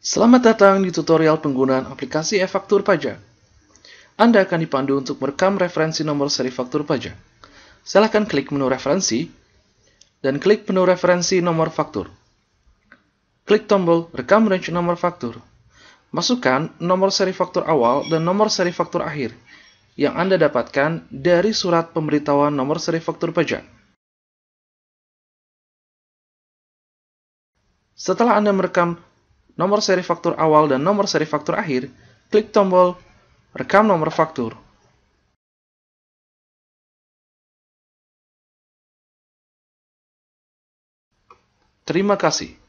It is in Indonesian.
Selamat datang di tutorial penggunaan aplikasi e-faktur pajak. Anda akan dipandu untuk merekam referensi nomor seri faktur pajak. Silakan klik menu referensi, dan klik menu referensi nomor faktur. Klik tombol rekam range nomor faktur. Masukkan nomor seri faktur awal dan nomor seri faktur akhir yang Anda dapatkan dari surat pemberitahuan nomor seri faktur pajak. Setelah Anda merekam nomor seri faktur awal dan nomor seri faktur akhir, klik tombol Rekam nomor faktur. Terima kasih.